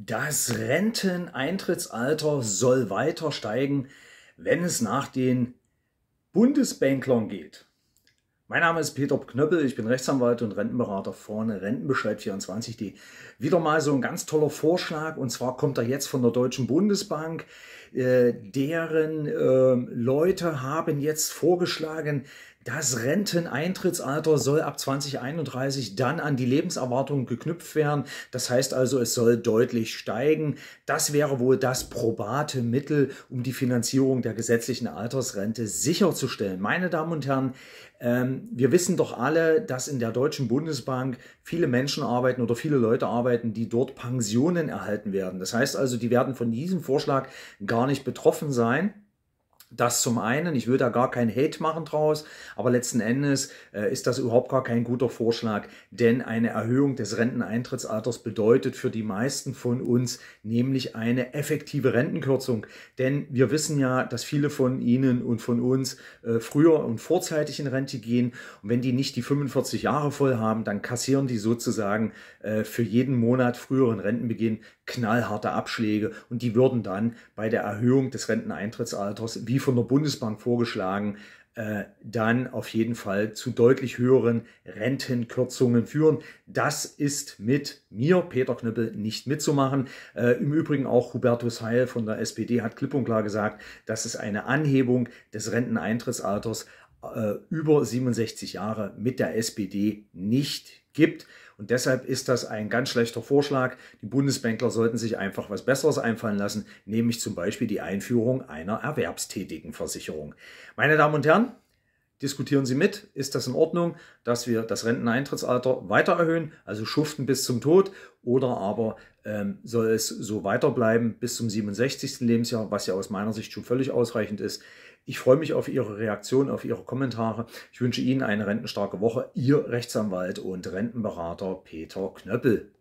Das Renteneintrittsalter soll weiter steigen, wenn es nach den Bundesbanklern geht. Mein Name ist Peter Knöppel, ich bin Rechtsanwalt und Rentenberater vorne Rentenbescheid24.de. Wieder mal so ein ganz toller Vorschlag und zwar kommt er jetzt von der Deutschen Bundesbank. Äh, deren ähm, Leute haben jetzt vorgeschlagen, das Renteneintrittsalter soll ab 2031 dann an die Lebenserwartung geknüpft werden. Das heißt also, es soll deutlich steigen. Das wäre wohl das probate Mittel, um die Finanzierung der gesetzlichen Altersrente sicherzustellen. Meine Damen und Herren, ähm, wir wissen doch alle, dass in der Deutschen Bundesbank viele Menschen arbeiten oder viele Leute arbeiten, die dort Pensionen erhalten werden. Das heißt also, die werden von diesem Vorschlag gar nicht betroffen sein. Das zum einen, ich will da gar keinen Hate machen draus, aber letzten Endes äh, ist das überhaupt gar kein guter Vorschlag, denn eine Erhöhung des Renteneintrittsalters bedeutet für die meisten von uns nämlich eine effektive Rentenkürzung. Denn wir wissen ja, dass viele von Ihnen und von uns äh, früher und vorzeitig in Rente gehen und wenn die nicht die 45 Jahre voll haben, dann kassieren die sozusagen äh, für jeden Monat früheren Rentenbeginn knallharte Abschläge und die würden dann bei der Erhöhung des Renteneintrittsalters wie wie von der Bundesbank vorgeschlagen, äh, dann auf jeden Fall zu deutlich höheren Rentenkürzungen führen. Das ist mit mir, Peter Knüppel, nicht mitzumachen. Äh, Im Übrigen auch Hubertus Heil von der SPD hat klipp und klar gesagt, dass es eine Anhebung des Renteneintrittsalters äh, über 67 Jahre mit der SPD nicht gibt. Und deshalb ist das ein ganz schlechter Vorschlag. Die Bundesbankler sollten sich einfach was Besseres einfallen lassen, nämlich zum Beispiel die Einführung einer erwerbstätigen Versicherung. Meine Damen und Herren, Diskutieren Sie mit, ist das in Ordnung, dass wir das Renteneintrittsalter weiter erhöhen, also schuften bis zum Tod, oder aber ähm, soll es so weiterbleiben bis zum 67. Lebensjahr, was ja aus meiner Sicht schon völlig ausreichend ist. Ich freue mich auf Ihre Reaktion, auf Ihre Kommentare. Ich wünsche Ihnen eine rentenstarke Woche. Ihr Rechtsanwalt und Rentenberater Peter Knöppel.